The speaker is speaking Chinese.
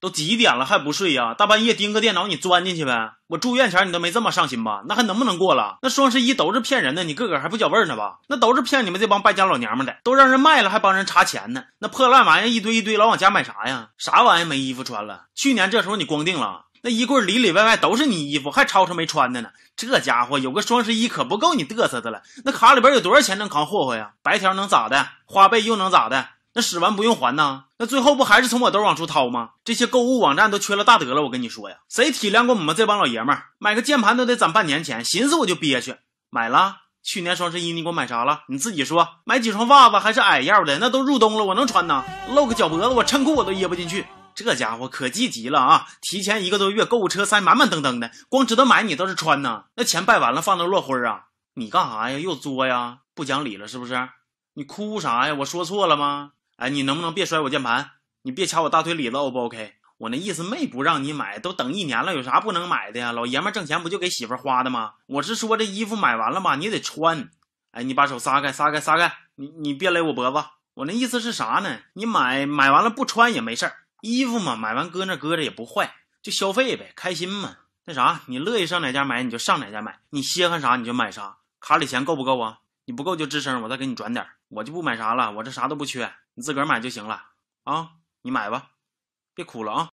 都几点了还不睡呀？大半夜盯个电脑，你钻进去呗？我住院前你都没这么上心吧？那还能不能过了？那双十一都是骗人的，你个个还不觉味儿呢吧？那都是骗你们这帮败家老娘们的，都让人卖了还帮人查钱呢？那破烂玩意一堆一堆，老往家买啥呀？啥玩意没衣服穿了？去年这时候你光腚了，那衣柜里里外外都是你衣服，还吵吵没穿的呢。这家伙有个双十一可不够你嘚瑟的了，那卡里边有多少钱能扛霍霍呀？白条能咋的？花呗又能咋的？那使完不用还呢？那最后不还是从我兜往出掏吗？这些购物网站都缺了大德了，我跟你说呀，谁体谅过我们这帮老爷们儿？买个键盘都得攒半年钱，寻思我就憋屈。买了，去年双十一你给我买啥了？你自己说，买几双袜子还是矮腰的？那都入冬了，我能穿呢？露个脚脖子，我衬裤我都掖不进去。这家伙可积极了啊！提前一个多月购物车塞满满登登的，光知道买，你倒是穿呢？那钱败完了，放那落灰啊？你干啥呀？又作呀？不讲理了是不是？你哭啥呀？我说错了吗？哎，你能不能别摔我键盘？你别掐我大腿里子，O 不 OK？我那意思没不让你买，都等一年了，有啥不能买的呀？老爷们挣钱不就给媳妇花的吗？我是说这衣服买完了吗？你得穿。哎，你把手撒开，撒开，撒开！你你别勒我脖子。我那意思是啥呢？你买买完了不穿也没事儿，衣服嘛，买完搁那搁着也不坏，就消费呗，开心嘛。那啥，你乐意上哪家买你就上哪家买，你稀罕啥你就买啥。卡里钱够不够啊？你不够就吱声，我再给你转点。我就不买啥了，我这啥都不缺，你自个儿买就行了啊！你买吧，别哭了啊！